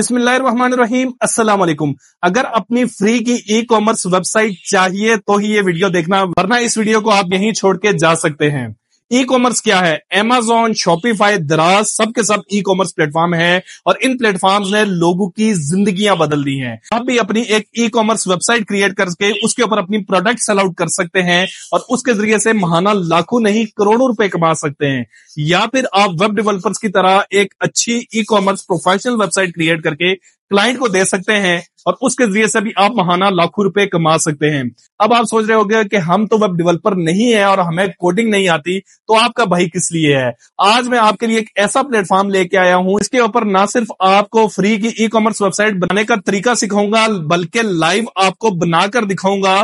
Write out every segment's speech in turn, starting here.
बिस्मिल्लाहिर्रहमानिर्रहीम अस्सलाम वालेकुम अगर अपनी फ्री की ई कॉमर्स वेबसाइट चाहिए तो ही ये वीडियो देखना वरना इस वीडियो को आप यहीं छोड़ के जा सकते हैं ई कॉमर्स क्या है एमेजॉन शॉपिफाई दराज सबके सब ई कॉमर्स प्लेटफॉर्म है और इन प्लेटफॉर्म ने लोगों की जिंदगियां बदल दी हैं आप भी अपनी एक ई कॉमर्स वेबसाइट क्रिएट करके उसके ऊपर अपनी प्रोडक्ट सेल आउट कर सकते हैं और उसके जरिए से महाना लाखों नहीं करोड़ों रुपए कमा सकते हैं या फिर आप वेब डेवलपर्स की तरह एक अच्छी e commerce professional website create करके क्लाइंट को दे सकते हैं और उसके जरिए से भी आप महाना लाखों रुपए कमा सकते हैं अब आप सोच रहे होंगे कि हम तो वेब डेवलपर नहीं है और हमें कोडिंग नहीं आती तो आपका भाई किस लिए है आज मैं आपके लिए एक ऐसा प्लेटफॉर्म लेके आया हूं इसके ऊपर ना सिर्फ आपको फ्री की ई कॉमर्स वेबसाइट बनाने का तरीका सिखाऊंगा बल्कि लाइव आपको बनाकर दिखाऊंगा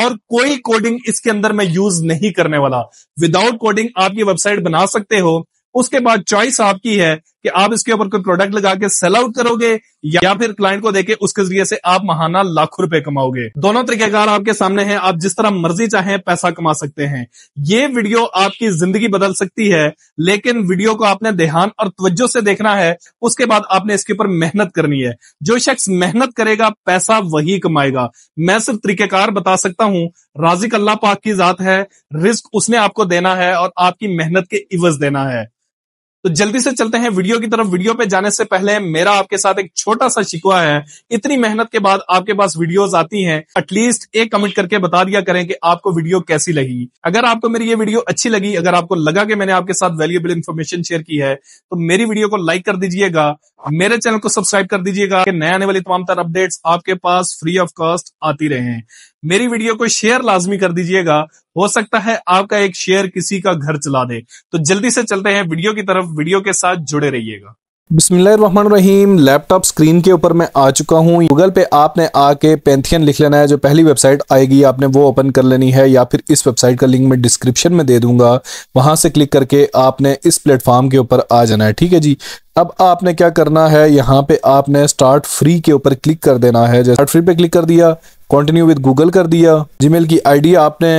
और कोई कोडिंग इसके अंदर मैं यूज नहीं करने वाला विदाउट कोडिंग आप ये वेबसाइट बना सकते हो उसके बाद चॉइस आपकी है कि आप इसके ऊपर कोई प्रोडक्ट लगा के सेल आउट करोगे या फिर क्लाइंट को देके उसके जरिए से आप महाना लाखों रुपए कमाओगे दोनों तरीकेकार आपके सामने हैं आप जिस तरह मर्जी चाहें पैसा कमा सकते हैं ये वीडियो आपकी जिंदगी बदल सकती है लेकिन वीडियो को आपने ध्यान और तवज्जो से देखना है उसके बाद आपने इसके ऊपर मेहनत करनी है जो शख्स मेहनत करेगा पैसा वही कमाएगा मैं सिर्फ तरीकेकार बता सकता हूं राजिक अल्लाह पाक की जात है रिस्क उसने आपको देना है और आपकी मेहनत के इवज देना है तो जल्दी से चलते हैं वीडियो की तरफ वीडियो पे जाने से पहले मेरा आपके साथ एक छोटा सा शिकवा है इतनी मेहनत के बाद आपके पास वीडियोस आती हैं एटलीस्ट एक कमेंट करके बता दिया करें कि आपको वीडियो कैसी लगी अगर आपको मेरी ये वीडियो अच्छी लगी अगर आपको लगा कि मैंने आपके साथ वैल्यूएबल इन्फॉर्मेशन शेयर की है तो मेरी वीडियो को लाइक कर दीजिएगा मेरे चैनल को सब्सक्राइब कर दीजिएगा कि नए आने वाली तमाम तर अपडेट्स आपके पास फ्री ऑफ कॉस्ट आती रहे मेरी वीडियो को शेयर लाजमी कर दीजिएगा हो सकता है आपका एक शेयर किसी का घर चला दे तो जल्दी से चलते हैं वीडियो की तरफ वीडियो के साथ जुड़े रहिएगा बिस्मिल्लाम लैपटॉप स्क्रीन के ऊपर मैं आ चुका हूँ गूगल पे आपने आके पेंथियन लिख लेना है जो पहली वेबसाइट आएगी आपने वो ओपन कर लेनी है या फिर इस वेबसाइट का लिंक मैं डिस्क्रिप्शन में दे दूंगा वहाँ से क्लिक करके आपने इस प्लेटफॉर्म के ऊपर आ जाना है ठीक है जी अब आपने क्या करना है यहाँ पे आपने स्टार्ट फ्री के ऊपर क्लिक कर देना है जैसे स्टार्ट फ्री पे क्लिक कर दिया कॉन्टिन्यू विद गूगल कर दिया जीमेल की आईडी आपने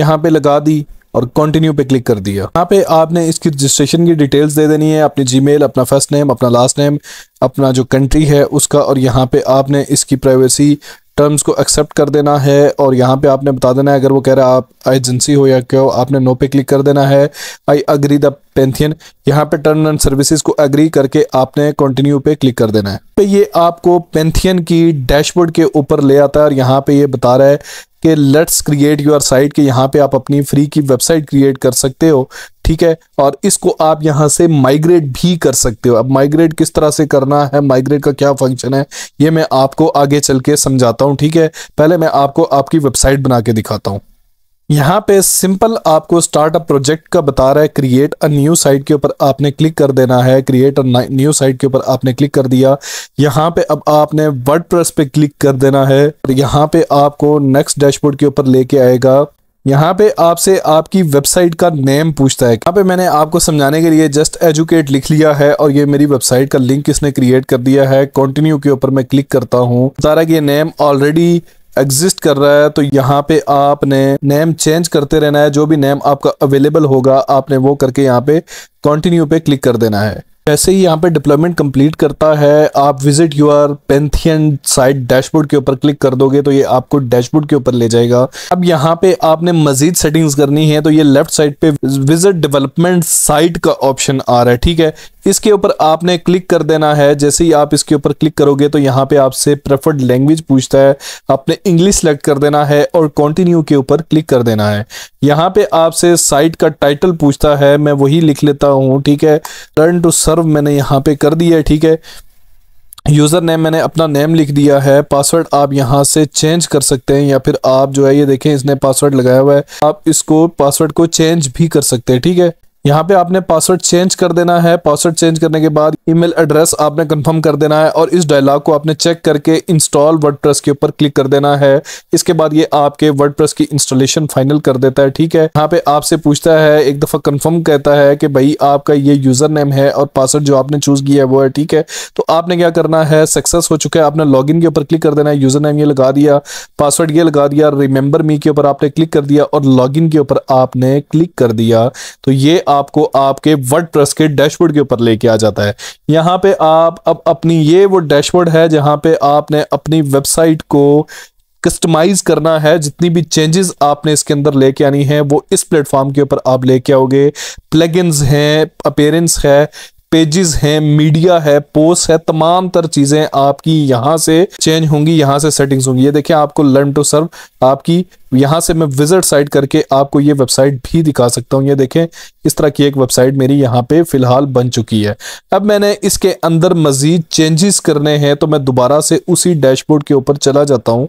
यहाँ पे लगा दी और कंटिन्यू पे क्लिक कर दिया यहाँ पे आपने इसकी रजिस्ट्रेशन की डिटेल्स दे देनी है अपनी जीमेल अपना फर्स्ट नेम अपना लास्ट नेम अपना जो कंट्री है उसका और यहाँ पे आपने इसकी प्राइवेसी टर्म्स को एक्सेप्ट कर देना है और यहाँ पे आपने बता देना है अगर वो कह रहा है आप एजेंसी हो या क्यों आपने नो पे क्लिक कर देना है आई अग्री द पेंथियन यहाँ पे टर्म एंड सर्विसेज को एग्री करके आपने कंटिन्यू पे क्लिक कर देना है पे ये आपको पेंथियन की डैशबोर्ड के ऊपर ले आता है और यहाँ पे ये बता रहा है कि लेट्स क्रिएट योर साइट के यहाँ पे आप अपनी फ्री की वेबसाइट क्रिएट कर सकते हो ठीक है और इसको आप यहाँ से माइग्रेट भी कर सकते हो अब माइग्रेट किस तरह से करना है माइग्रेट का क्या फंक्शन है ये मैं आपको आगे चल के समझाता हूँ ठीक है पहले मैं आपको आपकी वेबसाइट बना के दिखाता हूँ यहाँ पे सिंपल आपको स्टार्टअप प्रोजेक्ट का बता रहा है क्रिएट अ न्यू साइट के ऊपर आपने क्लिक कर देना है क्रिएट अ न्यू साइट के ऊपर आपने क्लिक कर दिया यहाँ पे अब आपने वर्ड पे क्लिक कर देना है यहाँ पे आपको नेक्स्ट डैशबोर्ड के ऊपर लेके आएगा यहाँ पे आपसे आपकी वेबसाइट का नेम पूछता है यहाँ पे मैंने आपको समझाने के लिए जस्ट एजुकेट लिख लिया है और ये मेरी वेबसाइट का लिंक इसने क्रिएट कर दिया है कंटिन्यू के ऊपर मैं क्लिक करता हूँ बता रहा कि ये नेम ऑलरेडी एग्जिस्ट कर रहा है तो यहाँ पे आपने नेम चेंज करते रहना है जो भी नेम आपका अवेलेबल होगा आपने वो करके यहाँ पे कंटिन्यू पे क्लिक कर देना है जैसे ही यहाँ पे डिप्लॉयमेंट कंप्लीट करता है आप visit your Pantheon site dashboard के ऊपर क्लिक कर दोगे तो ये आपको डैशबोर्ड के ऊपर ले जाएगा अब यहाँ पे आपने मजीद सेटिंग्स करनी है तो ये लेफ्ट साइड पे विजिट डेवलपमेंट साइट का ऑप्शन आ रहा है ठीक है इसके ऊपर आपने क्लिक कर देना है जैसे ही आप इसके ऊपर क्लिक करोगे तो यहाँ पे आपसे प्रेफर्ड लैंग्वेज पूछता है आपने इंग्लिश सेलेक्ट कर देना है और कंटिन्यू के ऊपर क्लिक कर देना है यहाँ पे आपसे साइट का टाइटल पूछता है मैं वही लिख लेता हूँ ठीक है टर्न टू सर्व मैंने यहाँ पे कर दिया है ठीक है यूज़र नेम मैंने अपना नेम लिख दिया है पासवर्ड आप यहाँ से चेंज कर सकते हैं या फिर आप जो है ये देखें इसने पासवर्ड लगाया हुआ है आप इसको पासवर्ड को चेंज भी कर सकते हैं ठीक है यहाँ पे आपने पासवर्ड चेंज कर देना है पासवर्ड चेंज करने के बाद ईमेल एड्रेस आपने कंफर्म कर देना है और इस डायलॉग को आपने चेक करके इंस्टॉल वर्डप्रेस के ऊपर क्लिक कर देना है इसके बाद ये आपके वर्डप्रेस की इंस्टॉलेशन फाइनल कर देता है ठीक है यहाँ पे आपसे पूछता है एक दफा कंफर्म कहता है कि भाई आपका ये यूजर नेम है और पासवर्ड जो आपने चूज किया है वो है ठीक है तो आपने क्या करना है सक्सेस हो चुका है आपने लॉग के ऊपर क्लिक कर देना है यूजर नेम ये लगा दिया पासवर्ड ये लगा दिया रिमेंबर मी के ऊपर आपने क्लिक कर दिया और लॉग के ऊपर आपने क्लिक कर दिया तो ये आपको आपके वर्ड के डैशबोर्ड के ऊपर लेके आ जाता है यहाँ पे आप अब अपनी ये वो डैशबोर्ड है जहाँ पे आपने अपनी वेबसाइट को कस्टमाइज करना है जितनी भी चेंजेस आपने इसके अंदर लेके आनी है वो इस प्लेटफॉर्म के ऊपर आप लेके आओगे प्लगइन्स हैं अपेरेंस है पेजेस हैं मीडिया है पोस्ट है तमाम तर चीज़ें आपकी यहाँ से चेंज होंगी यहाँ से सेटिंग्स होंगी ये देखिए आपको लर्न टू सर्व आपकी यहाँ से मैं विजिट साइट करके आपको ये वेबसाइट भी दिखा सकता हूँ ये देखें इस तरह की एक वेबसाइट मेरी यहाँ पे फिलहाल बन चुकी है अब मैंने इसके अंदर मज़ीद चेंजेस करने हैं तो मैं दोबारा से उसी डैशबोर्ड के ऊपर चला जाता हूँ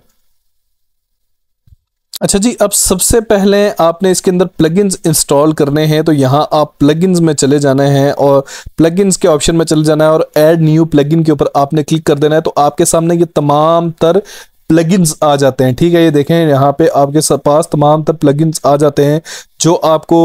अच्छा जी अब सबसे पहले आपने इसके अंदर प्लगइन्स इंस्टॉल करने हैं तो यहाँ आप प्लगइन्स में चले जाना है और प्लगइन्स के ऑप्शन में चले जाना है और ऐड न्यू प्लगइन के ऊपर आपने क्लिक कर देना है तो आपके सामने ये तमाम तर प्लगइन्स आ जाते हैं ठीक है ये देखें यहाँ पे आपके पास तमाम तर प्लगइन्स आ जाते हैं जो आपको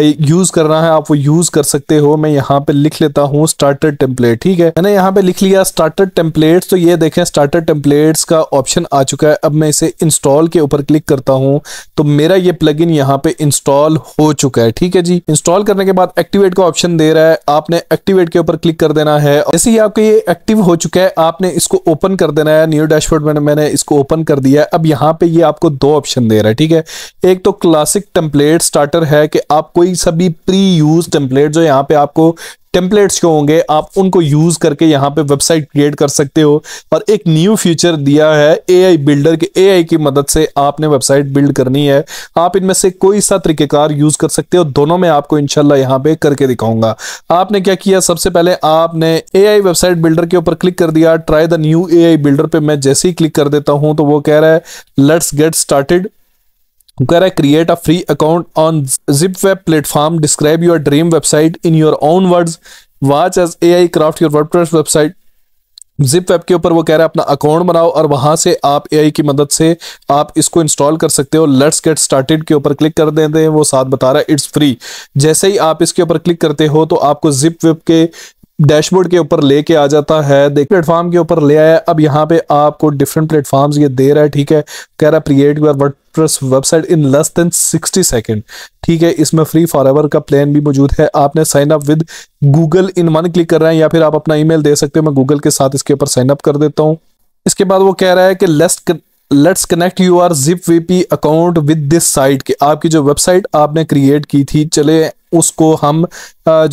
यूज करना है आप वो यूज कर सकते हो मैं यहाँ पे लिख लेता हूँ स्टार्टर टेम्पलेट ठीक है मैंने यहाँ पे लिख लिया स्टार्टर टेम्पलेट्स तो ये देखें स्टार्टर टेम्पलेट्स का ऑप्शन आ चुका है अब मैं इसे इंस्टॉल के ऊपर क्लिक करता हूँ तो मेरा ये प्लग इन यहाँ पे इंस्टॉल हो चुका है ठीक है जी इंस्टॉल करने के बाद एक्टिवेट का ऑप्शन दे रहा है आपने एक्टिवेट के ऊपर क्लिक कर देना है जैसे ही आपके ये एक्टिव हो चुका है आपने इसको ओपन कर देना है न्यू डैशबोर्ड में मैंने इसको ओपन कर दिया है अब यहाँ पे ये आपको दो ऑप्शन दे रहा है ठीक है एक तो क्लासिक टेम्पलेट स्टार्टर है कि आपको कोई सभी प्री यूज टेम्पलेट जो यहाँ पे आपको टेम्पलेट्स के होंगे आप उनको यूज करके यहाँ पे वेबसाइट क्रिएट कर सकते हो और एक न्यू फीचर दिया है एआई बिल्डर के एआई की मदद से आपने वेबसाइट बिल्ड करनी है आप इनमें से कोई सा तरीकेकार यूज कर सकते हो दोनों में आपको इनशाला यहाँ पे करके दिखाऊंगा आपने क्या किया सबसे पहले आपने ए वेबसाइट बिल्डर के ऊपर क्लिक कर दिया try the new a builder पे मैं जैसे ही क्लिक कर देता हूँ तो वो कह रहा है लेट्स गेट स्टार्टेड कह रहा है create a free account on zip web platform describe your dream website in your own words watch as AI craft your WordPress website zip web के ऊपर वो कह रहा है अपना अकाउंट बनाओ और वहां से आप आई की मदद से आप इसको इंस्टॉल कर सकते हो लेट्स गेट स्टार्टेड के ऊपर क्लिक कर देते हैं वो साथ बता रहा है इट्स फ्री जैसे ही आप इसके ऊपर क्लिक करते हो तो आपको जिप वेब के डैशबोर्ड के ऊपर लेके आ जाता है देख प्लेटफॉर्म के ऊपर ले आया अब यहाँ पे आपको डिफरेंट प्लेटफॉर्म्स ये दे रहा है ठीक है कह रहा create your WordPress website in less than 60 second ठीक है इसमें फ्री फॉर एवर का प्लान भी मौजूद है आपने sign up with Google in one click कर रहे हैं या फिर आप अपना ईमेल दे सकते हो मैं गूगल के साथ इसके ऊपर साइन अप कर देता हूँ इसके बाद वो कह रहा है कि lest let's connect your zip VP account with this site के आपकी जो वेबसाइट आपने क्रिएट की थी चले उसको हम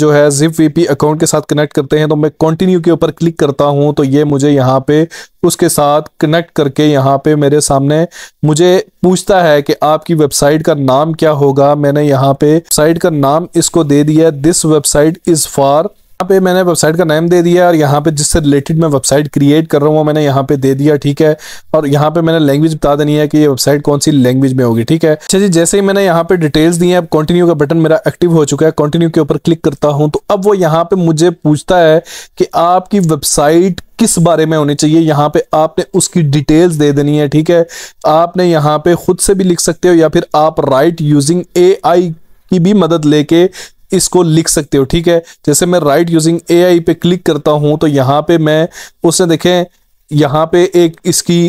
जो है जिप वीपी अकाउंट के साथ कनेक्ट करते हैं तो मैं कंटिन्यू के ऊपर क्लिक करता हूं तो ये मुझे यहाँ पे उसके साथ कनेक्ट करके यहाँ पे मेरे सामने मुझे पूछता है कि आपकी वेबसाइट का नाम क्या होगा मैंने यहाँ पे साइट का नाम इसको दे दिया दिस वेबसाइट इज़ फॉर यहाँ पे मैंने वेबसाइट का नेम दे दिया और यहाँ पे जिससे रिलेटेड मैं वेबसाइट क्रिएट कर रहा हूँ मैंने यहाँ पे दे दिया ठीक है और यहाँ पे मैंने लैंग्वेज बता देनी है कि ये वेबसाइट कौन सी लैंग्वेज में होगी ठीक है अच्छा जी जैसे ही मैंने यहाँ पे डिटेल्स दी है अब कंटिन्यू का बटन मेरा एक्टिव हो चुका है कंटिन्यू के ऊपर क्लिक करता हूँ तो अब वो यहाँ पे मुझे पूछता है कि आपकी वेबसाइट किस बारे में होनी चाहिए यहाँ पे आपने उसकी डिटेल्स दे देनी है ठीक है आपने यहाँ पे खुद से भी लिख सकते हो या फिर आप राइट यूजिंग ए की भी मदद लेके इसको लिख सकते हो ठीक है जैसे मैं राइट यूजिंग ए पे क्लिक करता हूँ तो यहाँ पे मैं उसने देखें यहाँ पे एक इसकी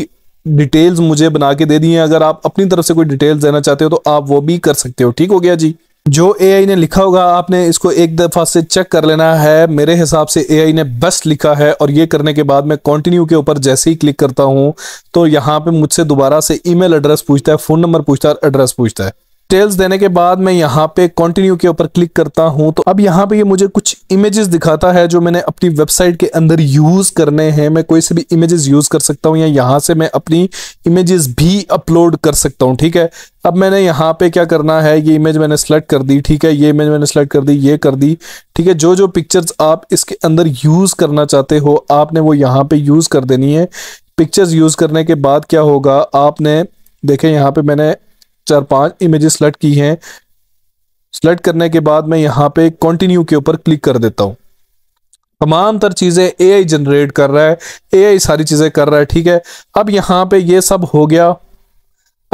डिटेल्स मुझे बना के दे दी है अगर आप अपनी तरफ से कोई डिटेल्स देना चाहते हो तो आप वो भी कर सकते हो ठीक हो गया जी जो ए ने लिखा होगा आपने इसको एक दफ़ा से चेक कर लेना है मेरे हिसाब से ए ने बेस्ट लिखा है और ये करने के बाद मैं कंटिन्यू के ऊपर जैसे ही क्लिक करता हूँ तो यहाँ पे मुझसे दोबारा से ईमेल एड्रेस पूछता है फ़ोन नंबर पूछता है एड्रेस पूछता है डिटेल्स देने के बाद मैं यहाँ पे कंटिन्यू के ऊपर क्लिक करता हूँ तो अब यहाँ पे ये मुझे कुछ इमेजेस दिखाता है जो मैंने अपनी वेबसाइट के अंदर यूज करने हैं मैं कोई से भी इमेजेस यूज कर सकता हूँ या यहाँ से मैं अपनी इमेजेस भी अपलोड कर सकता हूँ ठीक है अब मैंने यहाँ पे क्या करना है ये इमेज मैंने सेलेक्ट कर दी ठीक है ये इमेज मैंने सेलेक्ट कर दी ये कर दी ठीक है जो जो पिक्चर्स आप इसके अंदर यूज करना चाहते हो आपने वो यहाँ पे यूज कर देनी है पिक्चर्स यूज करने के बाद क्या होगा आपने देखें यहाँ पे मैंने चार पांच इमेजेस सेलेक्ट की हैं सेलेक्ट करने के बाद मैं यहाँ पे कंटिन्यू के ऊपर क्लिक कर देता हूँ तमाम तर चीज़ें ए जनरेट कर रहा है ए सारी चीज़ें कर रहा है ठीक है अब यहाँ पे ये सब हो गया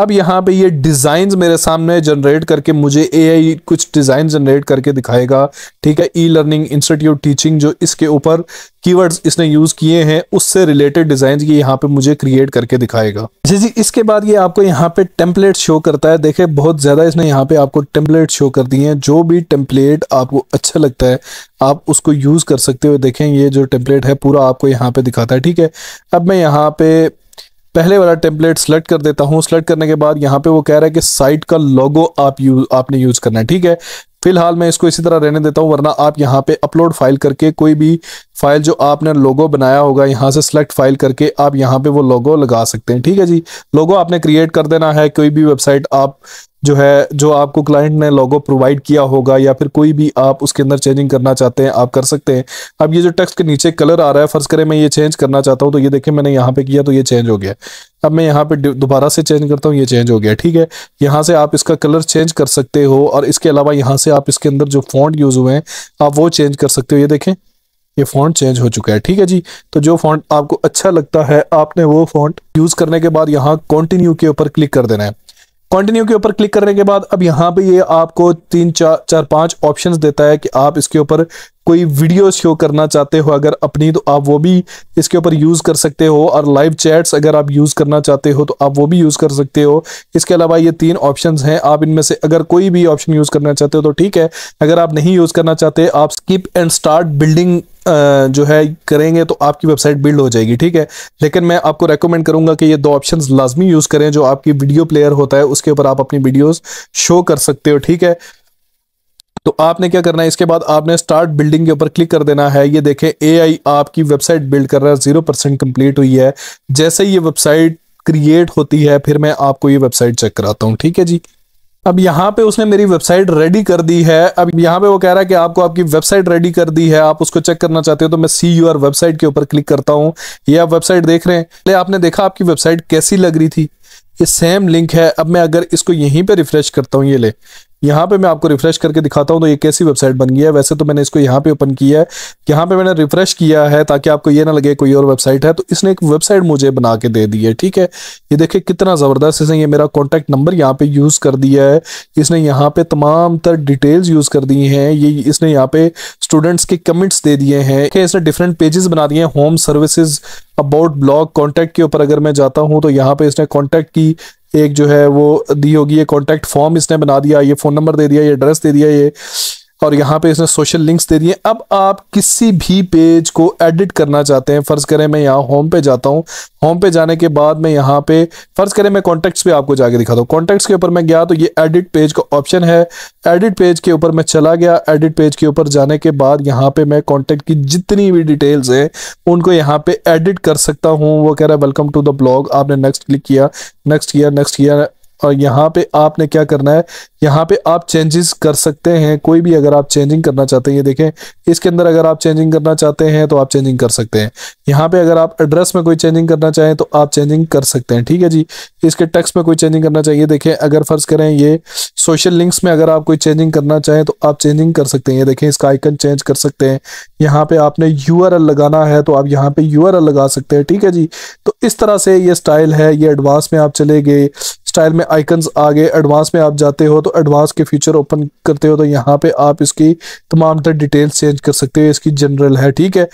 अब यहाँ पे ये डिज़ाइन मेरे सामने जनरेट करके मुझे एआई कुछ डिज़ाइन जनरेट करके दिखाएगा ठीक है ई लर्निंग इंस्टीट्यूट टीचिंग जो इसके ऊपर कीवर्ड्स इसने यूज़ किए हैं उससे रिलेटेड डिज़ाइन ये यहाँ पे मुझे क्रिएट करके दिखाएगा जी जी इसके बाद ये आपको यहाँ पे टेम्पलेट शो करता है देखे बहुत ज़्यादा इसने यहाँ पे आपको टेम्पलेट शो कर दिए हैं जो भी टेम्पलेट आपको अच्छा लगता है आप उसको यूज़ कर सकते हो देखें ये जो टेम्पलेट है पूरा आपको यहाँ पे दिखाता है ठीक है अब मैं यहाँ पे पहले वाला टेम्पलेट सेलेक्ट कर देता हूँ सेलेक्ट करने के बाद यहाँ पे वो कह रहा है कि साइट का लोगो आप यूज आपने यूज़ करना है ठीक है फिलहाल मैं इसको इसी तरह रहने देता हूँ वरना आप यहाँ पे अपलोड फाइल करके कोई भी फाइल जो आपने लोगो बनाया होगा यहाँ से सिलेक्ट फाइल करके आप यहाँ पे वो लोगो लगा सकते हैं ठीक है जी लोगो आपने क्रिएट कर देना है कोई भी वेबसाइट आप जो है जो आपको क्लाइंट ने लोगो प्रोवाइड किया होगा या फिर कोई भी आप उसके अंदर चेंजिंग करना चाहते हैं आप कर सकते हैं अब ये जो टेक्स्ट के नीचे कलर आ रहा है फर्ज करें मैं ये चेंज करना चाहता हूं तो ये देखें मैंने यहाँ पे किया तो ये चेंज हो गया अब मैं यहाँ पे दोबारा से चेंज करता हूँ ये चेंज हो गया ठीक है यहाँ से आप इसका कलर चेंज कर सकते हो और इसके अलावा यहाँ से आप इसके अंदर जो फॉन्ट यूज़ हुए हैं आप वो चेंज कर सकते हो ये देखें ये फॉन्ट चेंज हो चुका है ठीक है जी तो जो फॉन्ट आपको अच्छा लगता है आपने वो फॉन्ट यूज़ करने के बाद यहाँ कंटिन्यू के ऊपर क्लिक कर देना है कंटिन्यू के ऊपर क्लिक करने के बाद अब यहाँ पे ये आपको तीन चार चार पांच ऑप्शंस देता है कि आप इसके ऊपर कोई वीडियो शो करना चाहते हो अगर अपनी तो आप वो भी इसके ऊपर यूज़ कर सकते हो और लाइव चैट्स अगर आप यूज़ करना चाहते हो तो आप वो भी यूज़ कर सकते हो इसके अलावा ये तीन ऑप्शन हैं आप इनमें से अगर कोई भी ऑप्शन यूज़ करना चाहते हो तो ठीक है अगर आप नहीं यूज़ करना चाहते आप स्किप एंड स्टार्ट बिल्डिंग जो है करेंगे तो आपकी वेबसाइट बिल्ड हो जाएगी ठीक है लेकिन मैं आपको रेकमेंड करूंगा कि ये दो ऑप्शन लाजमी यूज़ करें जो आपकी वीडियो प्लेयर होता है उसके ऊपर आप अपनी वीडियोस शो कर सकते हो ठीक है तो आपने क्या करना है इसके बाद आपने स्टार्ट बिल्डिंग के ऊपर क्लिक कर देना है ये देखें ए आपकी वेबसाइट बिल्ड कर रहा है जीरो परसेंट कंप्लीट हुई है जैसे ये वेबसाइट क्रिएट होती है फिर मैं आपको ये वेबसाइट चेक कराता हूँ ठीक है जी अब यहाँ पे उसने मेरी वेबसाइट रेडी कर दी है अब यहाँ पे वो कह रहा है कि आपको आपकी वेबसाइट रेडी कर दी है आप उसको चेक करना चाहते हो तो मैं सी यू आर वेबसाइट के ऊपर क्लिक करता हूँ ये आप वेबसाइट देख रहे हैं पहले आपने देखा आपकी वेबसाइट कैसी लग रही थी ये सेम लिंक है अब मैं अगर इसको यहीं पे रिफ्रेश करता हूँ ये ले यहाँ पे मैं आपको रिफ्रेश करके दिखाता हूँ तो ये कैसी वेबसाइट बन गई है वैसे तो मैंने इसको यहाँ पे ओपन किया है यहाँ पे मैंने रिफ्रेश किया है ताकि आपको ये ना लगे कोई और वेबसाइट है तो इसने एक वेबसाइट मुझे बना के दे दी है ठीक है ये देखिए कितना ज़बरदस्त इसने ये मेरा कॉन्टेक्ट नंबर यहाँ पे यूज़ कर दिया है इसने यहाँ पे तमाम तर डिटेल्स यूज़ कर दी है ये इसने यहाँ पे स्टूडेंट्स के कमेंट्स दे दिए हैं इसने डिफरेंट पेजेस बना दिए हैं home services about blog contact के ऊपर अगर मैं जाता हूँ तो यहाँ पे इसने कॉन्टेक्ट की एक जो है वो दी होगी ये कॉन्टैक्ट फॉर्म इसने बना दिया ये फ़ोन नंबर दे दिया ये एड्रेस दे दिया ये और यहाँ पे इसने सोशल लिंक्स दे दिए अब आप किसी भी पेज को एडिट करना चाहते हैं फ़र्ज़ करें मैं यहाँ होम पे जाता हूँ होम पे जाने के बाद मैं यहाँ पे फ़र्ज़ करें मैं कॉन्टेक्ट्स पे आपको जाके दिखाता हूँ कॉन्टैक्ट्स के ऊपर मैं गया तो ये एडिट पेज का ऑप्शन है एडिट पेज के ऊपर मैं चला गया एडिट पेज के ऊपर जाने के बाद यहाँ पे मैं कॉन्टेक्ट की जितनी भी डिटेल्स हैं उनको यहाँ पे एडिट कर सकता हूँ वो कह रहा है वेलकम टू द ब्लॉग आपने नेक्स्ट क्लिक किया नेक्स्ट किया नेक्स्ट किया और यहाँ पे आपने क्या करना है यहाँ पे आप चेंजेस कर सकते हैं कोई भी अगर आप चेंजिंग करना चाहते हैं ये देखें इसके अंदर अगर आप चेंजिंग करना चाहते हैं तो आप चेंजिंग कर सकते हैं यहाँ पे अगर आप एड्रेस में कोई चेंजिंग करना चाहें तो आप चेंजिंग कर सकते हैं ठीक है जी इसके टेक्स्ट में कोई चेंजिंग करना चाहिए देखें अगर फर्ज करें ये सोशल लिंक्स में अगर आप कोई चेंजिंग करना चाहें तो आप चेंजिंग कर सकते हैं ये देखें इसका आइकन चेंज कर सकते हैं यहाँ पे आपने यू लगाना है तो आप यहाँ पे यू लगा सकते हैं ठीक है जी तो इस तरह से ये स्टाइल है ये एडवांस में आप चले गए स्टाइल में आइकन्स आ गए एडवांस में आप जाते हो तो एडवांस के फीचर ओपन करते हो तो यहाँ पे आप इसकी तमाम तरह डिटेल्स चेंज कर सकते हो इसकी जनरल है ठीक है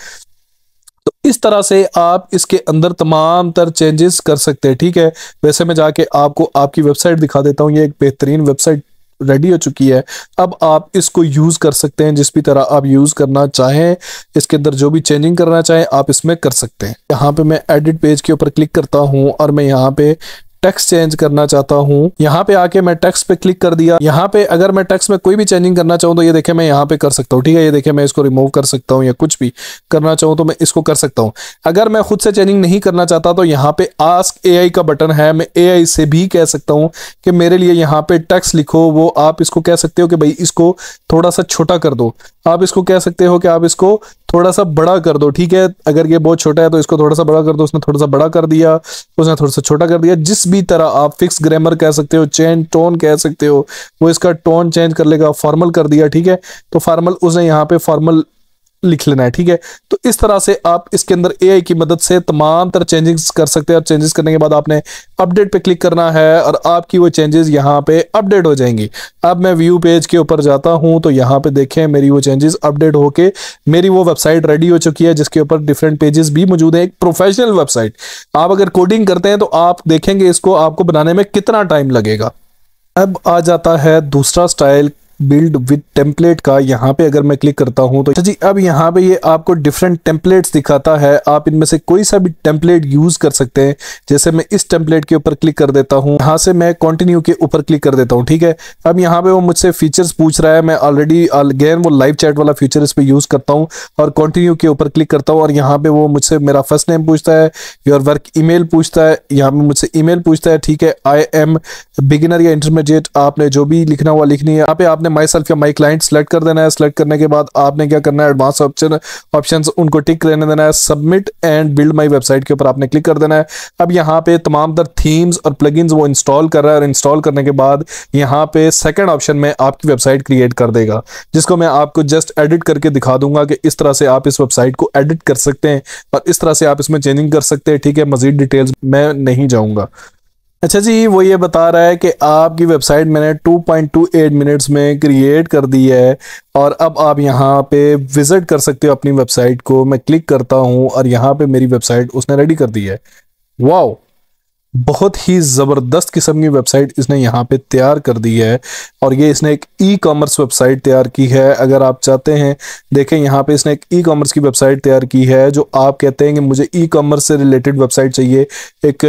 तो इस तरह से आप इसके अंदर तमाम तर चेंजेस कर सकते हैं ठीक है वैसे मैं जाके आपको आपकी वेबसाइट दिखा देता हूँ ये एक बेहतरीन वेबसाइट रेडी हो चुकी है अब आप इसको यूज़ कर सकते हैं जिस भी तरह आप यूज़ करना चाहें इसके अंदर जो भी चेंजिंग करना चाहें आप इसमें कर सकते हैं यहाँ पे मैं एडिट पेज के ऊपर क्लिक करता हूँ और मैं यहाँ पे टेक्स्ट चेंज करना चाहता हूँ यहाँ पे आके मैं टेक्स्ट पे क्लिक कर दिया यहाँ पे अगर मैं टेक्स्ट में कोई भी चेंजिंग करना चाहूँ तो ये देखे मैं यहाँ पे कर सकता हूँ ठीक है ये देखे मैं इसको रिमूव कर सकता हूँ या कुछ भी करना चाहूँ तो मैं इसको कर सकता हूँ अगर मैं खुद से चेंजिंग नहीं करना चाहता तो यहाँ पे आस्क ए का बटन है मैं ए से भी कह सकता हूँ कि मेरे लिए यहाँ पे टेक्स लिखो वो आप इसको कह सकते हो कि भाई इसको थोड़ा सा छोटा कर दो आप इसको कह सकते हो कि आप इसको थोड़ा सा बड़ा कर दो ठीक है अगर ये बहुत छोटा है तो इसको थोड़ा सा बड़ा कर दो उसने थोड़ा सा बड़ा कर दिया उसने थोड़ा सा छोटा कर दिया जिस भी तरह आप फिक्स ग्रामर कह सकते हो चेंज टोन कह सकते हो वो इसका टोन चेंज कर लेगा फॉर्मल कर दिया ठीक है तो फॉर्मल उसने यहाँ पे फॉर्मल लिख लेना है ठीक है तो इस तरह से आप इसके अंदर एआई की मदद से तमाम तरह चेंजेस कर सकते हैं और चेंजेस करने के बाद आपने अपडेट पे क्लिक करना है और आपकी वो चेंजेस यहाँ पे अपडेट हो जाएंगी अब मैं व्यू पेज के ऊपर जाता हूँ तो यहाँ पे देखें मेरी वो चेंजेस अपडेट होके मेरी वो वेबसाइट रेडी हो चुकी है जिसके ऊपर डिफरेंट पेजेस भी मौजूद है एक प्रोफेशनल वेबसाइट आप अगर कोडिंग करते हैं तो आप देखेंगे इसको आपको बनाने में कितना टाइम लगेगा अब आ जाता है दूसरा स्टाइल बिल्ड विद टेम्पलेट का यहाँ पे अगर मैं क्लिक करता हूँ तो अच्छा जी अब यहाँ पे ये यह आपको डिफरेंट टेम्पलेट्स दिखाता है आप इनमें से कोई सा भी टेम्पलेट यूज कर सकते हैं जैसे मैं इस टेम्पलेट के ऊपर क्लिक कर देता हूँ यहाँ से मैं कंटिन्यू के ऊपर क्लिक कर देता हूँ ठीक है अब यहाँ पे वो मुझसे फीचर्स पूछ रहा है मैं ऑलरेडी अगेन वो लाइव चैट वाला फीचर इस पर यूज करता हूँ और कॉन्टिन्यू के ऊपर क्लिक करता हूँ और यहाँ पे वो मुझसे मेरा फर्स्ट नेम पूछता है योर वर्क ईमेल पूछता है यहाँ पे मुझसे ईमेल पूछता है ठीक है आई एम बिगिनर या इंटरमीडिएट आपने जो भी लिखना हुआ लिखनी है यहाँ पे आपने आपने माई सेल्फ या माई क्लाइंट सेलेक्ट कर देना है सेलेक्ट करने के बाद आपने क्या करना है एडवांस ऑप्शन ऑप्शन उनको टिक रहने देना है submit and build my website के ऊपर आपने क्लिक कर देना है अब यहाँ पे तमाम तर थीम्स और प्लग वो इंस्टॉल कर रहा है और इंस्टॉल करने के बाद यहाँ पे सेकेंड ऑप्शन में आपकी वेबसाइट क्रिएट कर देगा जिसको मैं आपको जस्ट एडिट करके दिखा दूंगा कि इस तरह से आप इस वेबसाइट को एडिट कर सकते हैं और इस तरह से आप इसमें चेंजिंग कर सकते हैं ठीक है मजीद डिटेल्स मैं नहीं जाऊँगा अच्छा जी वो ये बता रहा है कि आपकी वेबसाइट मैंने 2.28 मिनट्स में क्रिएट कर दी है और अब आप यहाँ पे विज़िट कर सकते हो अपनी वेबसाइट को मैं क्लिक करता हूँ और यहाँ पे मेरी वेबसाइट उसने रेडी कर दी है वाओ बहुत ही ज़बरदस्त किस्म की वेबसाइट इसने यहाँ पे तैयार कर दी है और ये इसने एक ई कॉमर्स वेबसाइट तैयार की है अगर आप चाहते हैं देखें यहाँ पे इसने एक ई कॉमर्स की वेबसाइट तैयार की है जो आप कहते हैं कि मुझे ई कॉमर्स से रिलेटेड वेबसाइट चाहिए एक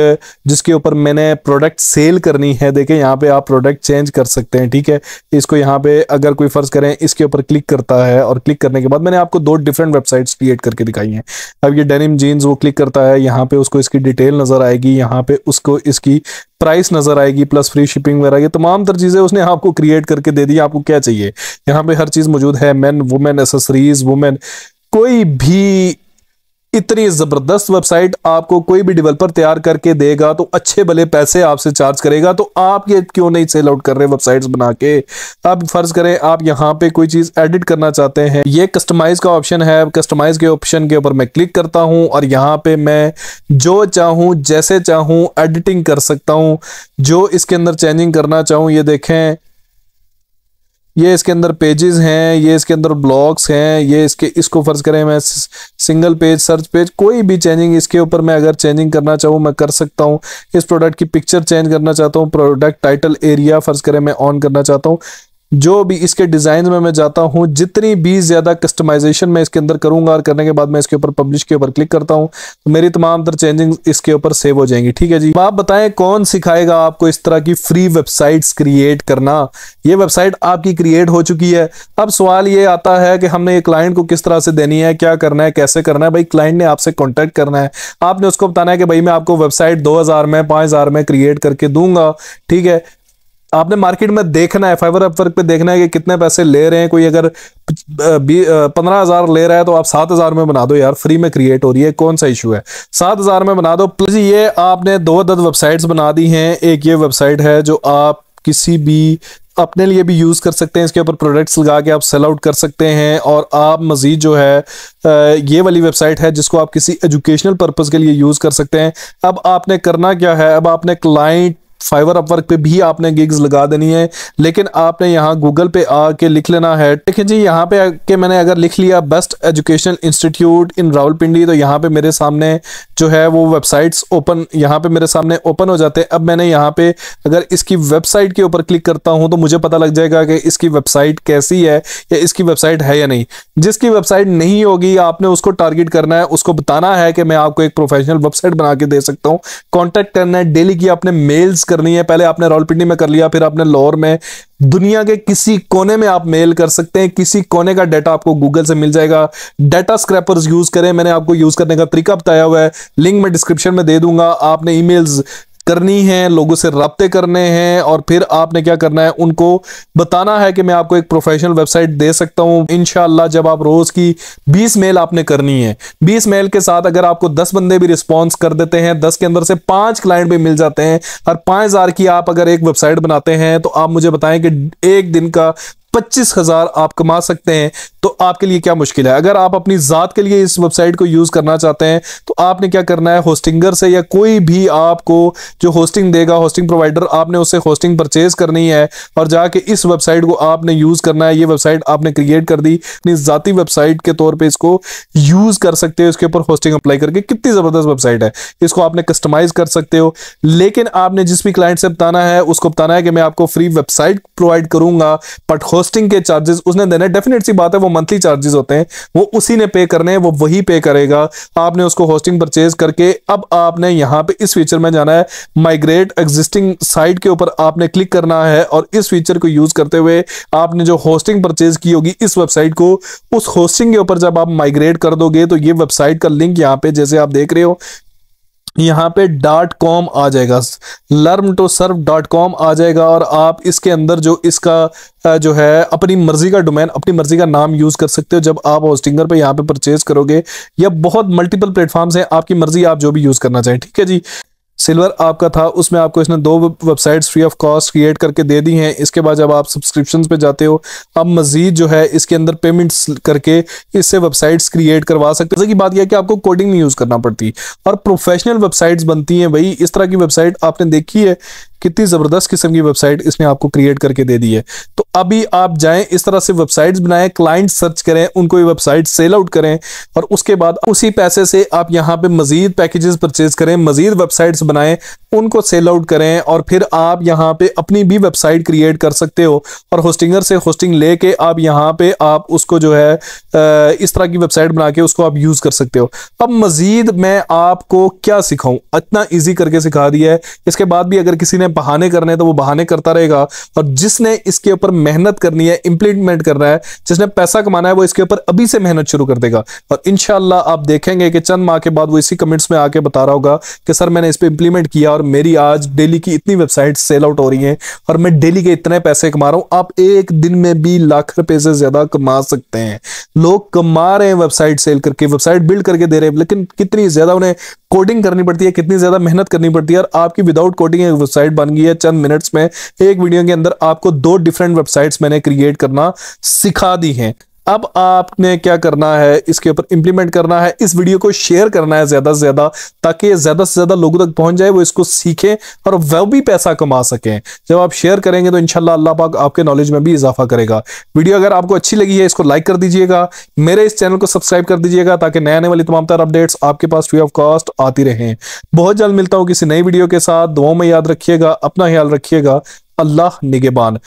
जिसके ऊपर मैंने प्रोडक्ट सेल करनी है देखें यहाँ पर आप प्रोडक्ट चेंज कर सकते हैं ठीक है इसको यहाँ पर अगर कोई फ़र्ज़ करें इसके ऊपर क्लिक करता है और क्लिक करने के बाद मैंने आपको दो डिफरेंट वेबसाइट्स क्रिएट करके दिखाई हैं अब ये डेनिम जीन्स वो क्लिक करता है यहाँ पर उसको इसकी डिटेल नज़र आएगी यहाँ पर उस उसको इसकी प्राइस नज़र आएगी प्लस फ्री शिपिंग वगैरह ये तमाम तर चीज़ें उसने आपको क्रिएट करके दे दी आपको क्या चाहिए यहाँ पे हर चीज़ मौजूद है मेन वुमेन एसेसरीज वुमेन कोई भी इतनी ज़बरदस्त वेबसाइट आपको कोई भी डेवलपर तैयार करके देगा तो अच्छे भले पैसे आपसे चार्ज करेगा तो आप ये क्यों नहीं सेल आउट कर रहे वेबसाइट्स बना के अब फ़र्ज़ करें आप यहाँ पे कोई चीज़ एडिट करना चाहते हैं ये कस्टमाइज़ का ऑप्शन है कस्टमाइज़ के ऑप्शन के ऊपर मैं क्लिक करता हूँ और यहाँ पे मैं जो चाहूँ जैसे चाहूँ एडिटिंग कर सकता हूँ जो इसके अंदर चेंजिंग करना चाहूँ ये देखें ये इसके अंदर पेजेस हैं ये इसके अंदर ब्लॉग्स हैं ये इसके इसको फ़र्ज़ करें मैं सिंगल पेज सर्च पेज कोई भी चेंजिंग इसके ऊपर मैं अगर चेंजिंग करना चाहूँ मैं कर सकता हूँ इस प्रोडक्ट की पिक्चर चेंज करना चाहता हूँ प्रोडक्ट टाइटल एरिया फ़र्ज़ करें मैं ऑन करना चाहता हूँ जो भी इसके डिज़ाइन में मैं जाता हूं जितनी भी ज़्यादा कस्टमाइजेशन मैं इसके अंदर करूंगा और करने के बाद मैं इसके ऊपर पब्लिश के ऊपर क्लिक करता हूँ तो मेरी तमाम तर चेंजिंग इसके ऊपर सेव हो जाएंगी ठीक है जी आप बताएं कौन सिखाएगा आपको इस तरह की फ्री वेबसाइट्स क्रिएट करना ये वेबसाइट आपकी क्रिएट हो चुकी है अब सवाल ये आता है कि हमने ये क्लाइंट को किस तरह से देनी है क्या करना है कैसे करना है भाई क्लाइंट ने आपसे कॉन्टेक्ट करना है आपने उसको बताना है कि भाई मैं आपको वेबसाइट दो में पांच में क्रिएट करके दूंगा ठीक है आपने मार्केट में देखना है फाइबर अपवर्क पे देखना है कि कितने पैसे ले रहे हैं कोई अगर पंद्रह हज़ार ले रहा है तो आप सात हज़ार में बना दो यार फ्री में क्रिएट हो रही है कौन सा इशू है सात हज़ार में बना दो प्लस ये आपने दो दस वेबसाइट्स बना दी हैं एक ये वेबसाइट है जो आप किसी भी अपने लिए भी यूज़ कर सकते हैं इसके ऊपर प्रोडक्ट्स लगा के आप सेल आउट कर सकते हैं और आप मज़ीद जो है ये वाली वेबसाइट है जिसको आप किसी एजुकेशनल पर्पज़ के लिए यूज़ कर सकते हैं अब आपने करना क्या है अब आपने क्लाइंट फाइवर अपवर्क पे भी आपने गिग्स लगा देनी है लेकिन आपने यहाँ गूगल पे आके लिख लेना है देखिए जी यहाँ पे आके मैंने अगर लिख लिया best education institute in Rawalpindi तो यहाँ पे मेरे सामने जो है वो वेबसाइट्स ओपन यहाँ पे मेरे सामने ओपन हो जाते हैं अब मैंने यहाँ पे अगर इसकी वेबसाइट के ऊपर क्लिक करता हूँ तो मुझे पता लग जाएगा कि इसकी वेबसाइट कैसी है या इसकी वेबसाइट है या नहीं जिसकी वेबसाइट नहीं होगी आपने उसको टारगेट करना है उसको बताना है कि मैं आपको एक प्रोफेशनल वेबसाइट बना के दे सकता हूँ कॉन्टैक्ट करना है डेली की आपने मेल्स करनी है पहले आपने रावलपिंडी में कर लिया फिर आपने लाहौर में दुनिया के किसी कोने में आप मेल कर सकते हैं किसी कोने का डाटा आपको गूगल से मिल जाएगा डाटा स्क्रैपर्स यूज करें मैंने आपको यूज करने का तरीका बताया हुआ है लिंक मैं डिस्क्रिप्शन में दे दूंगा आपने ईमेल्स करनी है लोगों से रबते करने हैं और फिर आपने क्या करना है उनको बताना है कि मैं आपको एक प्रोफेशनल वेबसाइट दे सकता हूँ इन जब आप रोज़ की बीस मेल आपने करनी है बीस मेल के साथ अगर आपको दस बंदे भी रिस्पॉन्स कर देते हैं दस के अंदर से पांच क्लाइंट भी मिल जाते हैं और पाँच हज़ार की आप अगर एक वेबसाइट बनाते हैं तो आप मुझे बताएं कि एक दिन का पच्चीस हजार आप कमा सकते हैं तो आपके लिए क्या मुश्किल है अगर आप अपनी ज़ात के लिए इस वेबसाइट को यूज़ करना चाहते हैं तो आपने क्या करना है होस्टिंगर से या कोई भी आपको जो होस्टिंग देगा होस्टिंग प्रोवाइडर आपने उससे होस्टिंग परचेज करनी है और जाके इस वेबसाइट को आपने यूज़ करना है ये वेबसाइट आपने क्रिएट कर दी अपनी ज़ाती वेबसाइट के तौर पर इसको यूज़ कर सकते हो इसके ऊपर होस्टिंग अप्लाई करके कितनी ज़बरदस्त वेबसाइट है इसको आपने कस्टमाइज़ कर सकते हो लेकिन आपने जिस भी क्लाइंट से बताना है उसको बताना है कि मैं आपको फ्री वेबसाइट प्रोवाइड करूंगा बट होस्टिंग के चार्जेस उसने देने डेफिनेट सी बात है वो मंथली चार्जेस होते हैं वो उसी ने पे करने हैं वो वही पे करेगा आपने उसको होस्टिंग परचेज करके अब आपने यहाँ पे इस फीचर में जाना है माइग्रेट एग्जिस्टिंग साइट के ऊपर आपने क्लिक करना है और इस फीचर को यूज करते हुए आपने जो होस्टिंग परचेज की होगी इस वेबसाइट को उस होस्टिंग के ऊपर जब आप माइग्रेट कर दोगे तो ये वेबसाइट का लिंक यहाँ पे जैसे आप देख रहे हो यहाँ पे डॉट कॉम आ जाएगा learn to serve dot com आ जाएगा और आप इसके अंदर जो इसका जो है अपनी मर्जी का डोमेन अपनी मर्जी का नाम यूज़ कर सकते हो जब आप होस्टिंगर पे यहाँ पे परचेज करोगे या बहुत मल्टीपल प्लेटफॉर्म्स हैं आपकी मर्जी आप जो भी यूज़ करना चाहें ठीक है जी सिल्वर आपका था उसमें आपको इसने दो websites free of cost create करके दे दी हैं इसके बाद जब आप सब्सक्रिप्शन पे जाते हो अब मजीद जो है इसके अंदर पेमेंट्स करके इससे वेबसाइट्स क्रिएट करवा सकते जैसे की बात यह कि आपको कोडिंग नहीं यूज़ करना पड़ती और प्रोफेशनल वेबसाइट्स बनती हैं भाई इस तरह की वेबसाइट आपने देखी है कितनी ज़बरदस्त किस्म की वेबसाइट इसने आपको क्रिएट करके दे दी है तो अभी आप जाएं इस तरह से वेबसाइट्स बनाएं क्लाइंट सर्च करें उनको वेबसाइट सेल आउट करें और उसके बाद उसी पैसे से आप यहां पे मज़ीद पैकेजेस परचेज करें मज़ीद वेबसाइट्स बनाएं उनको सेल आउट करें और फिर आप यहाँ पे अपनी भी वेबसाइट क्रिएट कर सकते हो और होस्टिंगर से होस्टिंग लेके आप यहाँ पे आप उसको जो है इस तरह की वेबसाइट बना के उसको आप यूज़ कर सकते हो अब मज़ीद मैं आपको क्या सिखाऊं इतना ईजी करके सिखा दिया है इसके बाद भी अगर किसी ने ने बहाने करने हैं तो वो बहाने करता रहेगा और जिसने इसके ऊपर मेहनत करनी है इंप्लीमेंट करना है जिसने पैसा कमाना है वो इसके ऊपर अभी से मेहनत शुरू कर देगा और इनशाला आप देखेंगे कि चंद माह के बाद वो इसी कमेंट्स में आके बता रहा होगा कि सर मैंने इस पर इंप्लीमेंट किया और मेरी आज डेली की इतनी वेबसाइट सेल आउट हो रही है और मैं डेली के इतने पैसे कमा रहा हूँ आप एक दिन में भी लाख रुपए से ज्यादा कमा सकते हैं लोग कमा रहे हैं वेबसाइट सेल करके वेबसाइट बिल्ड करके दे रहे हैं लेकिन कितनी ज्यादा उन्हें कोडिंग करनी पड़ती है कितनी ज़्यादा मेहनत करनी पड़ती है और आपकी विदाउट कोडिंग एक वेबसाइट बन गई है चंद मिनट्स में एक वीडियो के अंदर आपको दो डिफरेंट वेबसाइट्स मैंने क्रिएट करना सिखा दी हैं अब आपने क्या करना है इसके ऊपर इंप्लीमेंट करना है इस वीडियो को शेयर करना है ज्यादा से ज्यादा ताकि ज्यादा से ज्यादा लोगों तक पहुंच जाए वो इसको सीखें और वह भी पैसा कमा सकें जब आप शेयर करेंगे तो इनशाला अल्लाह पाक आपके नॉलेज में भी इजाफा करेगा वीडियो अगर आपको अच्छी लगी है इसको लाइक कर दीजिएगा मेरे इस चैनल को सब्सक्राइब कर दीजिएगा ताकि नए आने वाली तमाम तरह अपडेट्स आपके पास फ्री ऑफ कॉस्ट आती रहे बहुत जल्द मिलता हूँ किसी नई वीडियो के साथ दुआओं में याद रखिएगा अपना ख्याल रखिएगा अल्लाह निगेबान